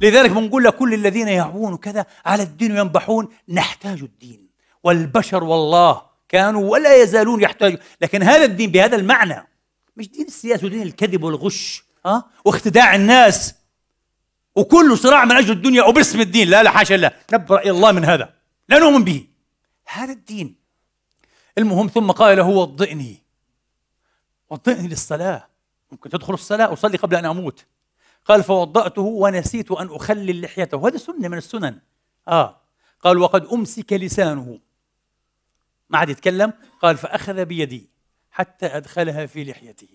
لذلك بنقول لكل الذين يعبون كذا على الدين وينبحون نحتاج الدين والبشر والله كانوا ولا يزالون يحتاجون لكن هذا الدين بهذا المعنى مش دين السياسة ودين الكذب والغش ها واختداع الناس وكل صراع من اجل الدنيا وباسم الدين لا لا حاشا لا نبرأ الله من هذا لا نؤمن به هذا الدين المهم ثم قال له وضئني وضئني للصلاة ممكن تدخل الصلاة أصلي قبل أن أموت قال فوضأته ونسيت أن أخلي لحيته وهذا سنة من السنن آه قال وقد أمسك لسانه ما عاد يتكلم قال فأخذ بيدي حتى أدخلها في لحيته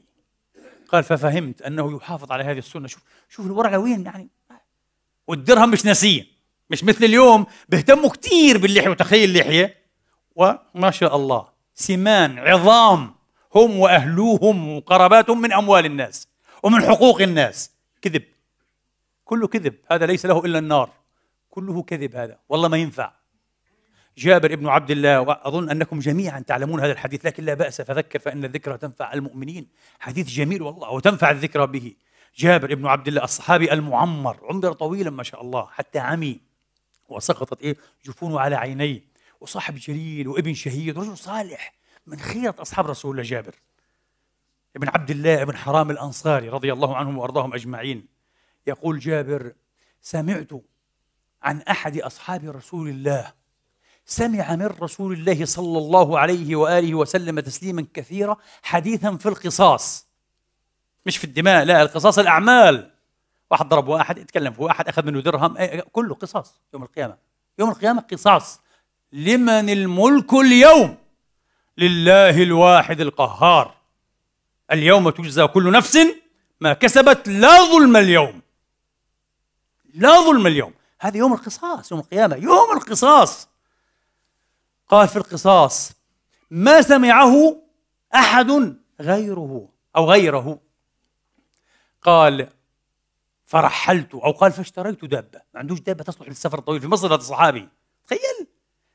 قال ففهمت أنه يحافظ على هذه السنة شوف شوف الورع وين يعني والدرهم مش ناسيه مش مثل اليوم بيهتموا كثير باللحية وتخيل اللحية وما شاء الله سمان عظام هم وأهلوهم وقراباتهم من أموال الناس ومن حقوق الناس كذب كله كذب هذا ليس له إلا النار كله كذب هذا والله ما ينفع جابر ابن عبد الله وأظن أنكم جميعا تعلمون هذا الحديث لكن لا بأس فذكر فإن الذكرى تنفع المؤمنين حديث جميل والله وتنفع الذكرى به جابر ابن عبد الله الصحابي المعمر عمر طويلا ما شاء الله حتى عمي وسقطت إيه جفونه على عينيه وصاحب جليل وابن شهيد رجل صالح من خيرة أصحاب رسول الله جابر ابن عبد الله بن حرام الأنصاري رضي الله عنهم وأرضاهم أجمعين يقول جابر سمعت عن أحد أصحاب رسول الله سمع من رسول الله صلى الله عليه وآله وسلم تسليما كثيرا حديثا في القصاص مش في الدماء لا القصاص الأعمال واحد ضرب واحد اتكلم في واحد أخذ منه درهم كله قصاص يوم القيامة يوم القيامة قصاص لمن الملك اليوم لله الواحد القهار اليوم تجزى كل نفس ما كسبت لا ظلم اليوم لا ظلم اليوم هذا يوم القصاص يوم القيامة يوم القصاص قال في القصاص ما سمعه أحد غيره أو غيره قال فرحلت أو قال فاشتريت دابة ما عندوش دابة تصلح للسفر الطويل في مصر هذا الصحابي تخيل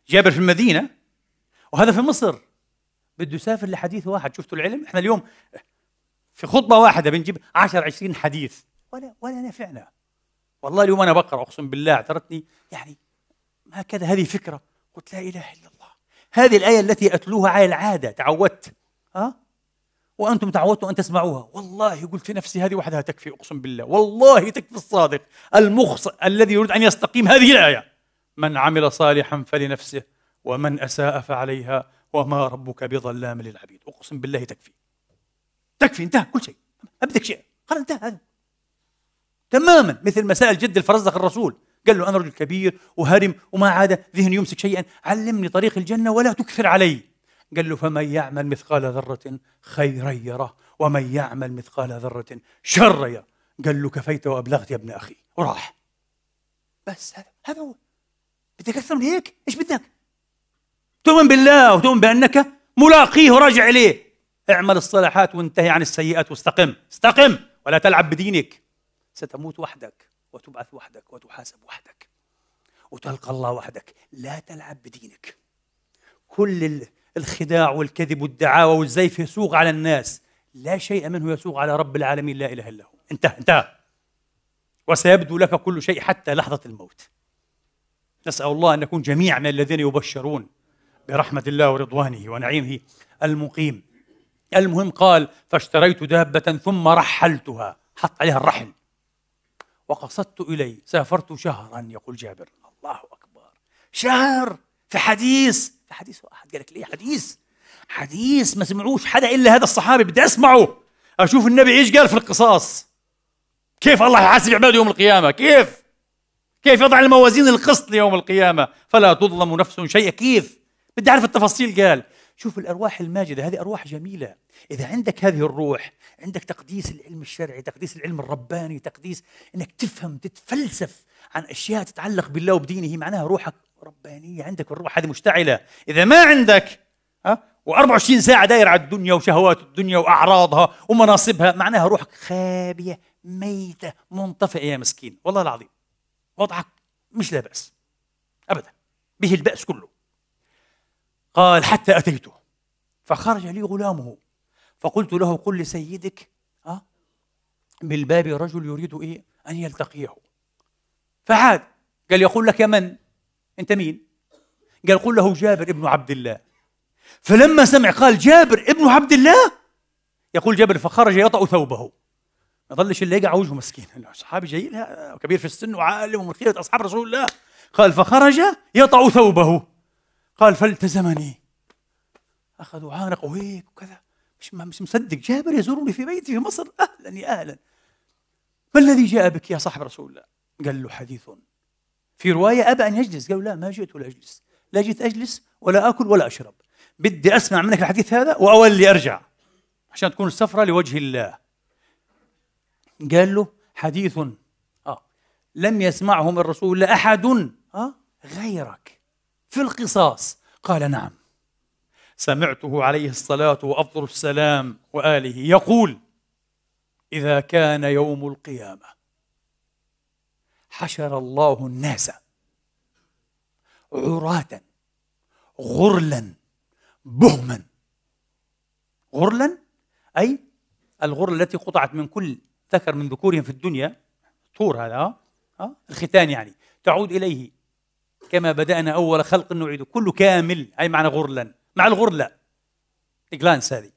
جابر في المدينة وهذا في مصر بده يسافر لحديث واحد شفتوا العلم احنا اليوم في خطبه واحده بنجيب 10 20 حديث ولا ولا نفعنا والله اليوم انا بقرا اقسم بالله اعترتني يعني هكذا هذه فكره قلت لا اله الا الله هذه الايه التي اتلوها على العاده تعودت ها وانتم تعودتوا ان تسمعوها والله قلت نفسي هذه وحدها تكفي اقسم بالله والله تكفي الصادق المخص الذي يريد ان يستقيم هذه الايه من عمل صالحا فلنفسه ومن اساء فعليها وما ربك بظلام للعبيد أقسم بالله تكفي تكفي انتهى كل شيء ما بدك شيء قال انتهى هذا تماما مثل مسائل جد الفرزدق الرسول قال له أنا رجل كبير وهرم وما عاد ذهن يمسك شيئا علمني طريق الجنة ولا تكثر علي قال له فمن يعمل مثقال ذرة خيرا يره ومن يعمل مثقال ذرة شرا يره قال له كفيت وأبلغت يا ابن أخي وراح بس هذا هذا هو بدك أكثر من هيك إيش بدك تؤمن بالله وتؤمن بأنك ملاقيه وراجع إليه اعمل الصلاحات وانتهي عن السيئات واستقم استقم ولا تلعب بدينك ستموت وحدك وتبعث وحدك وتحاسب وحدك وتلقى الله وحدك لا تلعب بدينك كل الخداع والكذب والدعاوى والزيف يسوق على الناس لا شيء منه يسوق على رب العالمين لا إله إلا هو انتهى انتهى وسيبدو لك كل شيء حتى لحظة الموت نسأل الله أن نكون جميعا من الذين يبشرون برحمة الله ورضوانه ونعيمه المقيم المهم قال فاشتريت دابة ثم رحلتها حط عليها الرحل وقصدت إلي سافرت شهرا يقول جابر الله أكبر شهر في حديث في حديث واحد قال لك ليه حديث حديث ما سمعوش حدا إلا هذا الصحابي بدي أسمعه أشوف النبي إيش قال في القصاص كيف الله يحاسب عباده يوم القيامة كيف كيف يضع الموازين القسط ليوم القيامة فلا تظلم نفس شيئا كيف بدي أعرف التفاصيل قال شوف الأرواح الماجدة هذه أرواح جميلة إذا عندك هذه الروح عندك تقديس العلم الشرعي تقديس العلم الرباني تقديس أنك تفهم تتفلسف عن أشياء تتعلق بالله وبدينه معناها روحك ربانية عندك الروح هذه مشتعلة إذا ما عندك ها و24 ساعة داير على الدنيا وشهوات الدنيا وأعراضها ومناصبها معناها روحك خابية ميتة منطفئة يا مسكين والله العظيم وضعك مش لا بأس أبدا به البأس كله قال حتى أتيته فخرج لي غلامه فقلت له قل لسيدك ها آه، بالباب رجل يريد إيه أن يلتقيه فعاد قال يقول لك من أنت مين قال قل له جابر ابن عبد الله فلما سمع قال جابر ابن عبد الله يقول جابر فخرج يطأ ثوبه ما ظلش اللي يقع وجهه مسكين اصحابي جاي كبير في السن وعالم ومن خيره اصحاب رسول الله قال فخرج يطأ ثوبه قال فالتزمني اخذوا عانق وهيك وكذا مش مش مصدق جابر يزورني في بيتي في مصر أهلا يا أهلا ما الذي جاء بك يا صاحب رسول الله قال له حديث في رواية أبى أن يجلس قال لا ما جئت ولا أجلس لا جئت أجلس ولا أكل ولا أشرب بدي أسمع منك الحديث هذا وأولي أرجع عشان تكون السفرة لوجه الله قال له حديث آه لم يسمعه من رسول الله أحد آه غيرك في القصاص قال نعم سمعته عليه الصلاة وأفضل السلام وآله يقول إذا كان يوم القيامة حشر الله الناس عراة غرلا بهما غرلا أي الغرل التي قطعت من كل ذكر من ذكورهم في الدنيا طور هذا آه، آه، الختان يعني تعود إليه كما بدأنا أول خلق نعيده كله كامل أي معنى غرلا مع الغرلة إجلانس هذه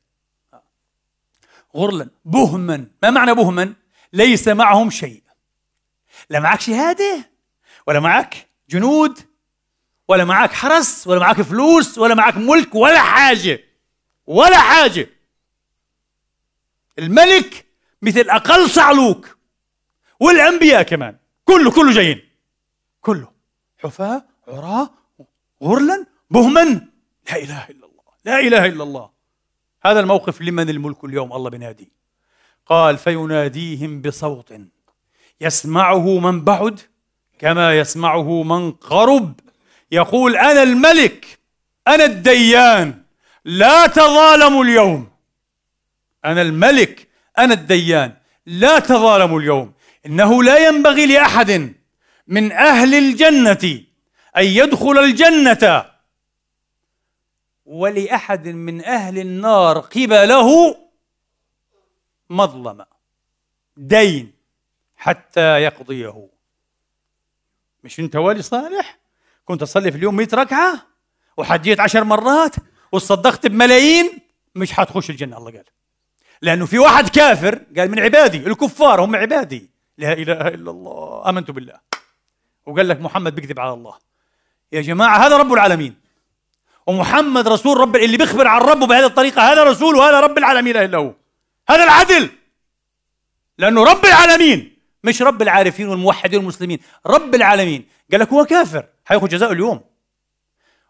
غرلا بهما ما معنى بهما ليس معهم شيء لا معك شهادة ولا معك جنود ولا معك حرس ولا معك فلوس ولا معك ملك ولا حاجة ولا حاجة الملك مثل أقل صعلوك والأنبياء كمان كله كله جايين كله حفاة عراة غرلا بهما لا إله إلا الله لا إله إلا الله هذا الموقف لمن الملك اليوم الله بنادي قال فيناديهم بصوت يسمعه من بعد كما يسمعه من قرب يقول أنا الملك أنا الديان لا تظالموا اليوم أنا الملك أنا الديان لا تظالموا اليوم إنه لا ينبغي لأحد من أهل الجنة أن يدخل الجنة ولأحد من أهل النار قبله مظلمة دين حتى يقضيه مش أنت ولي صالح؟ كنت أصلي في اليوم 100 ركعة وحجيت عشر مرات وصدقت بملايين مش حتخش الجنة الله قال لأنه في واحد كافر قال من عبادي الكفار هم عبادي لا إله إلا الله آمنت بالله وقال لك محمد بيكذب على الله يا جماعة هذا رب العالمين ومحمد رسول رب اللي بيخبر عن ربه بهذه الطريقة هذا رسول وهذا رب العالمين لا إلا هو هذا العدل لأنه رب العالمين مش رب العارفين والموحدين والمسلمين رب العالمين قال لك هو كافر حياخذ جزاء اليوم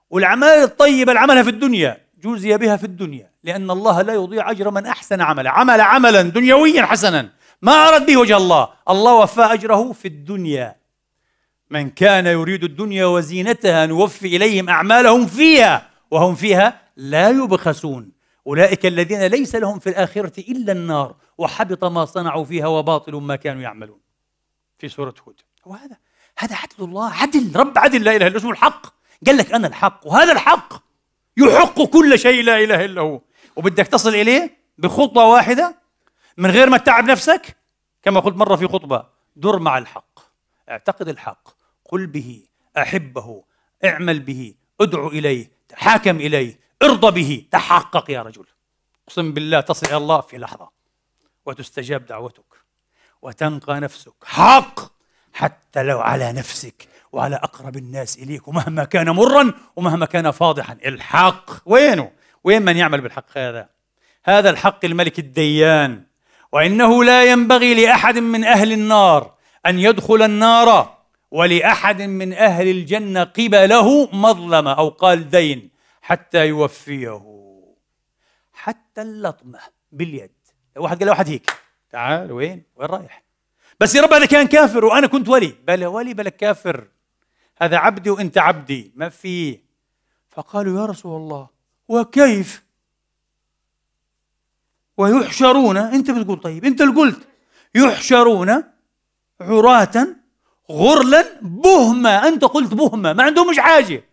والأعمال الطيبة اللي عملها في الدنيا جوزي بها في الدنيا لأن الله لا يضيع أجر من أحسن عمل عمل عملا دنيويا حسنا ما أرد به وجه الله الله وفى أجره في الدنيا من كان يريد الدنيا وزينتها نوفي اليهم اعمالهم فيها وهم فيها لا يبخسون اولئك الذين ليس لهم في الاخره الا النار وحبط ما صنعوا فيها وباطل ما كانوا يعملون في سوره هود هو هذا هذا عدل الله عدل رب عدل لا اله الا اسمه الحق قال لك انا الحق وهذا الحق يحق كل شيء لا اله الا هو وبدك تصل اليه بخطوه واحده من غير ما تتعب نفسك كما قلت مره في خطبه در مع الحق اعتقد الحق قل به أحبه اعمل به ادعو إليه تحاكم إليه ارضى به تحقق يا رجل أقسم بالله تصل إلى الله في لحظة وتستجاب دعوتك وتنقى نفسك حق حتى لو على نفسك وعلى أقرب الناس إليك ومهما كان مرا ومهما كان فاضحا الحق وينه؟ وين من يعمل بالحق هذا؟ هذا الحق الملك الديان وإنه لا ينبغي لأحد من أهل النار أن يدخل النار ولأحد من أهل الجنة قبله مظلمة أو قال دين حتى يوفيه حتى اللطمة باليد لو واحد قال واحد هيك تعال وين وين رايح بس يا رب هذا كان كافر وأنا كنت ولي بلا ولي بلا كافر هذا عبدي وأنت عبدي ما في فقالوا يا رسول الله وكيف ويحشرون أنت بتقول طيب أنت اللي قلت يحشرون عراة غرلا بهمة أنت قلت بهمة ما عنده مش حاجة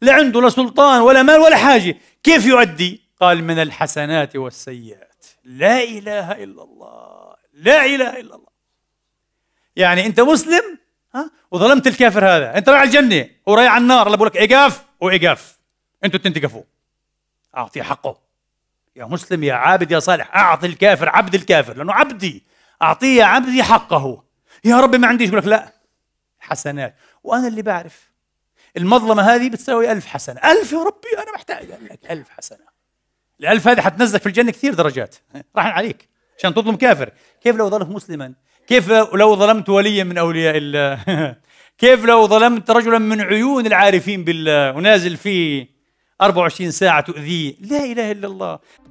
لا عنده لا سلطان ولا مال ولا حاجة كيف يؤدي قال من الحسنات والسيئات لا إله إلا الله لا إله إلا الله يعني أنت مسلم ها وظلمت الكافر هذا أنت رايح على الجنة ورايح على النار الله بقول لك إيقاف وإيقاف أنتوا تنتقفوا أعطيه حقه يا مسلم يا عابد يا صالح أعطي الكافر عبد الكافر لأنه عبدي أعطيه يا عبدي حقه يا رب ما عنديش يقول لك لا حسنات وأنا اللي بعرف المظلمة هذه بتساوي ألف حسنة ألف يا ربي أنا محتاج لك ألف حسنة الألف هذه حتنزلك في الجنة كثير درجات راح عليك عشان تظلم كافر كيف لو ظلمت مسلما كيف لو ظلمت وليا من أولياء الله كيف لو ظلمت رجلا من عيون العارفين بالله ونازل فيه 24 ساعة تؤذيه لا إله إلا الله